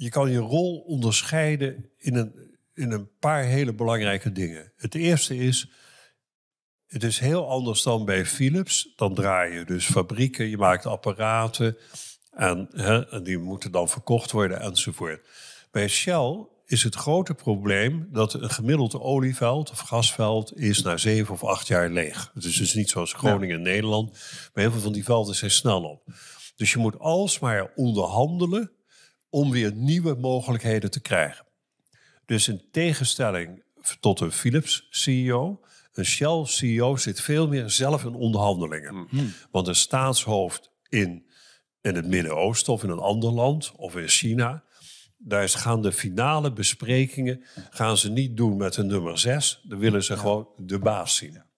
je kan je rol onderscheiden in een, in een paar hele belangrijke dingen. Het eerste is, het is heel anders dan bij Philips. Dan draai je dus fabrieken, je maakt apparaten en, hè, die moeten dan verkocht worden enzovoort. Bij Shell is het grote probleem dat een gemiddeld olieveld of gasveld is na zeven of acht jaar leeg. Het is dus niet zoals Groningen en Nederland, maar heel veel van die velden zijn snel op. Dus je moet alsmaar onderhandelen om weer nieuwe mogelijkheden te krijgen. Dus in tegenstelling tot een Philips CEO, een Shell CEO zit veel meer zelf in onderhandelingen. Hmm. Hmm. Want een staatshoofd in, in het Midden-Oosten of in een ander land of in China, daar gaan de finale besprekingen gaan ze niet doen met een nummer 6. Dan willen ze gewoon de baas zien.